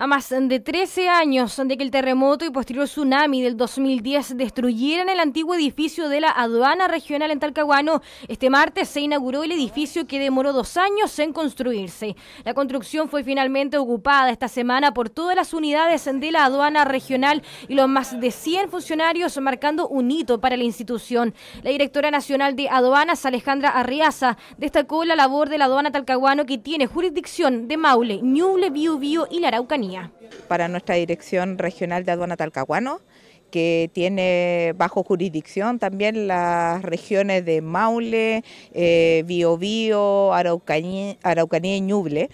A más de 13 años de que el terremoto y posterior tsunami del 2010 destruyeran el antiguo edificio de la aduana regional en Talcahuano, este martes se inauguró el edificio que demoró dos años en construirse. La construcción fue finalmente ocupada esta semana por todas las unidades de la aduana regional y los más de 100 funcionarios, marcando un hito para la institución. La directora nacional de aduanas, Alejandra Arriaza, destacó la labor de la aduana Talcahuano que tiene jurisdicción de Maule, Ñuble, Biobío y la Araucanía. Para nuestra Dirección Regional de Aduana Talcahuano, que tiene bajo jurisdicción también las regiones de Maule, eh, Biobío, Araucanía, y Ñuble.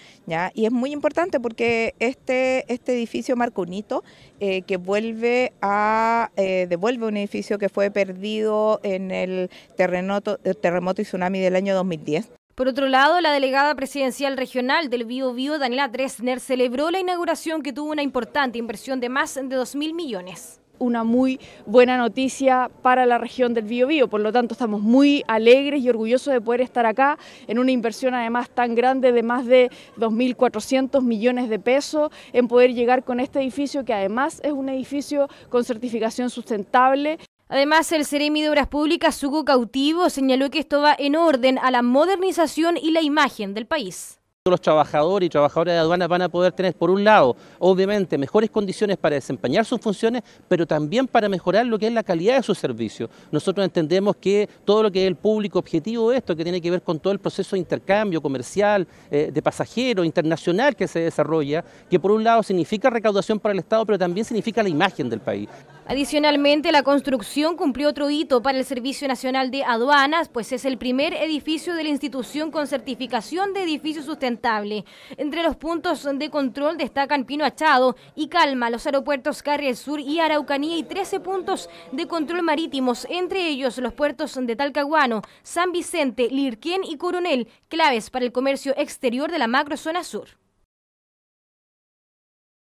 Y es muy importante porque este, este edificio marca hito eh, que vuelve a, eh, devuelve un edificio que fue perdido en el terremoto y tsunami del año 2010. Por otro lado, la delegada presidencial regional del Bio Bio, Daniela Dresner, celebró la inauguración que tuvo una importante inversión de más de 2.000 millones una muy buena noticia para la región del Biobío, por lo tanto estamos muy alegres y orgullosos de poder estar acá en una inversión además tan grande de más de 2.400 millones de pesos, en poder llegar con este edificio que además es un edificio con certificación sustentable. Además, el Ceremi de Obras Públicas, Hugo Cautivo, señaló que esto va en orden a la modernización y la imagen del país. Los trabajadores y trabajadoras de aduanas van a poder tener, por un lado, obviamente, mejores condiciones para desempeñar sus funciones, pero también para mejorar lo que es la calidad de su servicio. Nosotros entendemos que todo lo que es el público objetivo de esto, que tiene que ver con todo el proceso de intercambio comercial, eh, de pasajeros, internacional que se desarrolla, que por un lado significa recaudación para el Estado, pero también significa la imagen del país. Adicionalmente, la construcción cumplió otro hito para el Servicio Nacional de Aduanas, pues es el primer edificio de la institución con certificación de edificios sustentable entre los puntos de control destacan Pino Achado y Calma, los aeropuertos Carriel Sur y Araucanía y 13 puntos de control marítimos, entre ellos los puertos de Talcahuano, San Vicente, Lirquén y Coronel, claves para el comercio exterior de la macrozona sur.